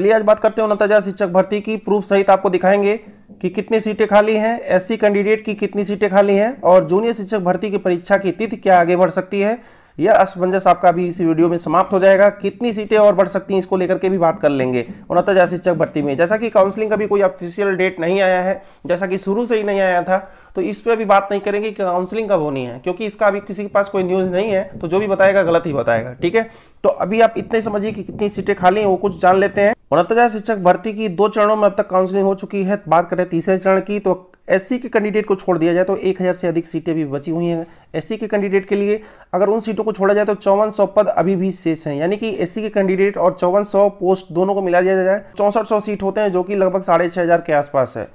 चलिए आज बात करते हैं नताजा शिक्षक भर्ती की प्रूफ सहित आपको दिखाएंगे कि कितनी सीटें खाली हैं एससी कैंडिडेट की कितनी सीटें खाली हैं और जूनियर शिक्षक भर्ती की परीक्षा की तिथि क्या आगे बढ़ सकती है यह असमंजस आपका भी इस वीडियो में समाप्त हो जाएगा कितनी सीटें और बढ़ सकती हैं इसको लेकर के भी बात कर लेंगे उनहत्तर शिक्षक भर्ती में जैसा कि काउंसलिंग का भी कोई ऑफिशियल डेट नहीं आया है जैसा कि शुरू से ही नहीं आया था तो इस पर भी बात नहीं करेंगे कि काउंसलिंग कब होनी है क्योंकि इसका अभी किसी के पास कोई न्यूज़ नहीं है तो जो भी बताएगा गलत ही बताएगा ठीक है तो अभी आप इतने समझिए कि कितनी सीटें खाली हैं वो कुछ जान लेते हैं उनहत्तर शिक्षक भर्ती की दो चरणों में अब तक काउंसलिंग हो चुकी है बात करें तीसरे चरण की तो एस के कैंडिडेट को छोड़ दिया जाए तो एक हज़ार से अधिक सीटें भी बची हुई हैं एस के कैंडिडेट के लिए अगर उन सीटों को छोड़ा जाए तो चौवन सौ पद अभी भी शेष हैं यानी कि एस के कैंडिडेट और चौवन सौ पोस्ट दोनों को मिला दिया जाए चौंसठ सौ सीट होते हैं जो कि लगभग साढ़े छः हज़ार के आसपास है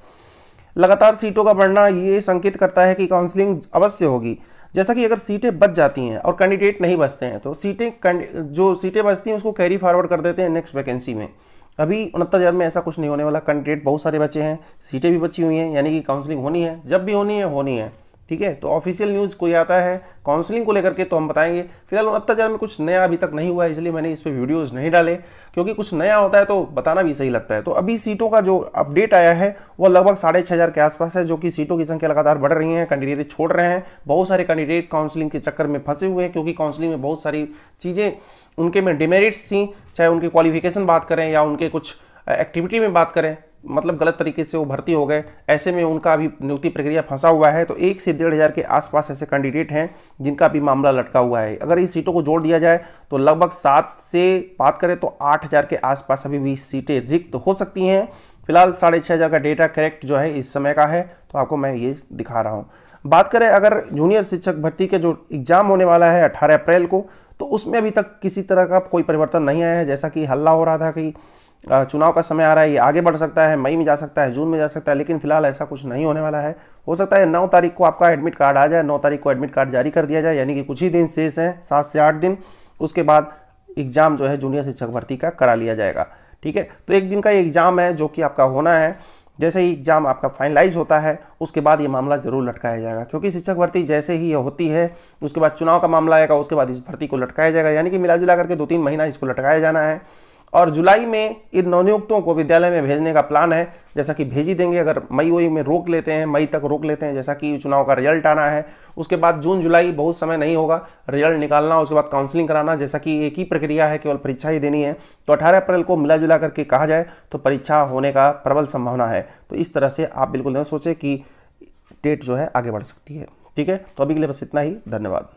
लगातार सीटों का बढ़ना ये संकेत करता है कि काउंसलिंग अवश्य होगी जैसा कि अगर सीटें बच जाती हैं और कैंडिडेट नहीं बचते हैं तो सीटें जो सीटें बचती हैं उसको कैरी फॉरवर्ड कर देते हैं नेक्स्ट वैकेंसी में अभी उनहत्तर हज़ार में ऐसा कुछ नहीं होने वाला कैंडिडेट बहुत सारे बचे हैं सीटें भी बची हुई हैं यानी कि काउंसलिंग होनी है जब भी होनी है होनी है ठीक है तो ऑफिशियल न्यूज़ कोई आता है काउंसलिंग को लेकर के तो हम बताएंगे फिलहाल तक में कुछ नया अभी तक नहीं हुआ है इसलिए मैंने इस पर वीडियोज़ नहीं डाले क्योंकि कुछ नया होता है तो बताना भी सही लगता है तो अभी सीटों का जो अपडेट आया है वो लगभग साढ़े छः हज़ार के आसपास है जो कि सीटों की संख्या लगातार बढ़ रही है कैंडिडेट छोड़ रहे हैं बहुत सारे कैंडिडेट काउंसलिंग के चक्कर में फंसे हुए हैं क्योंकि काउंसलिंग में बहुत सारी चीज़ें उनके में डिमेरिट्स थी चाहे उनकी क्वालिफिकेशन बात करें या उनके कुछ एक्टिविटी में बात करें मतलब गलत तरीके से वो भर्ती हो गए ऐसे में उनका अभी नियुक्ति प्रक्रिया फंसा हुआ है तो एक से डेढ़ हज़ार के आसपास ऐसे कैंडिडेट हैं जिनका भी मामला लटका हुआ है अगर इस सीटों को जोड़ दिया जाए तो लगभग सात से बात करें तो आठ हज़ार के आसपास अभी भी सीटें रिक्त हो सकती हैं फिलहाल साढ़े छः हज़ार का डेटा करेक्ट जो है इस समय का है तो आपको मैं ये दिखा रहा हूँ बात करें अगर जूनियर शिक्षक भर्ती के जो एग्ज़ाम होने वाला है अठारह अप्रैल को तो उसमें अभी तक किसी तरह का कोई परिवर्तन नहीं आया है जैसा कि हल्ला हो रहा था कि चुनाव का समय आ रहा है ये आगे बढ़ सकता है मई में जा सकता है जून में जा सकता है लेकिन फिलहाल ऐसा कुछ नहीं होने वाला है हो सकता है नौ तारीख को आपका एडमिट कार्ड आ जाए नौ तारीख को एडमिट कार्ड जारी कर दिया जाए यानी कि कुछ ही दिन शेष हैं सात से आठ दिन उसके बाद एग्ज़ाम जो है जूनियर शिक्षक भर्ती का करा लिया जाएगा ठीक है तो एक दिन का ये एग्ज़ाम है जो कि आपका होना है जैसे ही एग्ज़ाम आपका फाइनलाइज होता है उसके बाद ये मामला जरूर लटकाया जाएगा क्योंकि शिक्षक भर्ती जैसे ही ये होती है उसके बाद चुनाव का मामला आएगा उसके बाद इस भर्ती को लटकाया जाएगा यानी कि मिला जुला करके दो तीन महीना इसको लटकाया जाना है और जुलाई में इन नवनियुक्तों को विद्यालय में भेजने का प्लान है जैसा कि भेजी देंगे अगर मई वही में रोक लेते हैं मई तक रोक लेते हैं जैसा कि चुनाव का रिजल्ट आना है उसके बाद जून जुलाई बहुत समय नहीं होगा रिजल्ट निकालना उसके बाद काउंसलिंग कराना जैसा कि एक ही प्रक्रिया है केवल परीक्षा ही देनी है तो अठारह अप्रैल को मिला जुला करके कहा जाए तो परीक्षा होने का प्रबल संभावना है तो इस तरह से आप बिल्कुल नहीं सोचें कि डेट जो है आगे बढ़ सकती है ठीक है तो अभी के लिए बस इतना ही धन्यवाद